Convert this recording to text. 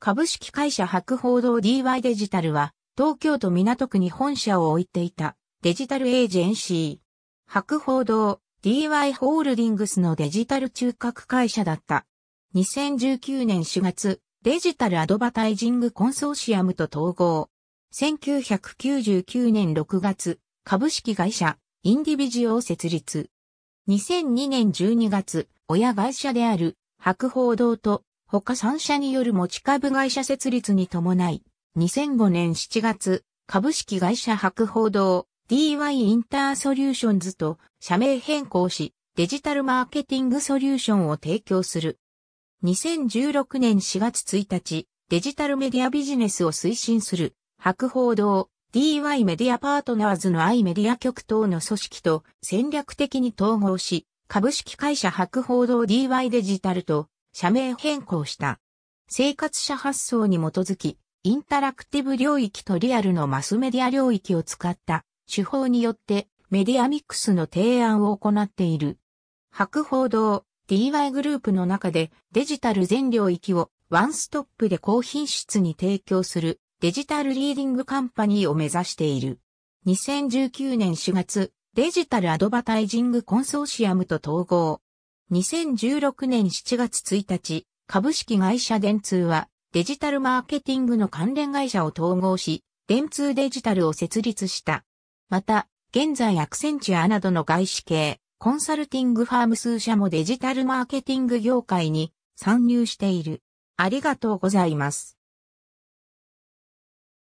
株式会社博報堂 DY デジタルは、東京都港区に本社を置いていたデジタルエージェンシー。博報堂 DY ホールディングスのデジタル中核会社だった。2019年4月、デジタルアドバタイジングコンソーシアムと統合。1999年6月、株式会社インディビジオを設立。2002年12月、親会社である博報堂と他3社による持ち株会社設立に伴い、2005年7月、株式会社博報堂 DY インターソリューションズと社名変更し、デジタルマーケティングソリューションを提供する。2016年4月1日、デジタルメディアビジネスを推進する、博報堂 DY メディアパートナーズの i メディア局等の組織と戦略的に統合し、株式会社博報堂 DY デジタルと社名変更した。生活者発想に基づき、インタラクティブ領域とリアルのマスメディア領域を使った手法によってメディアミックスの提案を行っている。博報堂 DY グループの中でデジタル全領域をワンストップで高品質に提供するデジタルリーディングカンパニーを目指している。2019年4月、デジタルアドバタイジングコンソーシアムと統合。2016年7月1日、株式会社電通はデジタルマーケティングの関連会社を統合し、電通デジタルを設立した。また、現在アクセンチュアなどの外資系、コンサルティングファーム数社もデジタルマーケティング業界に参入している。ありがとうございます。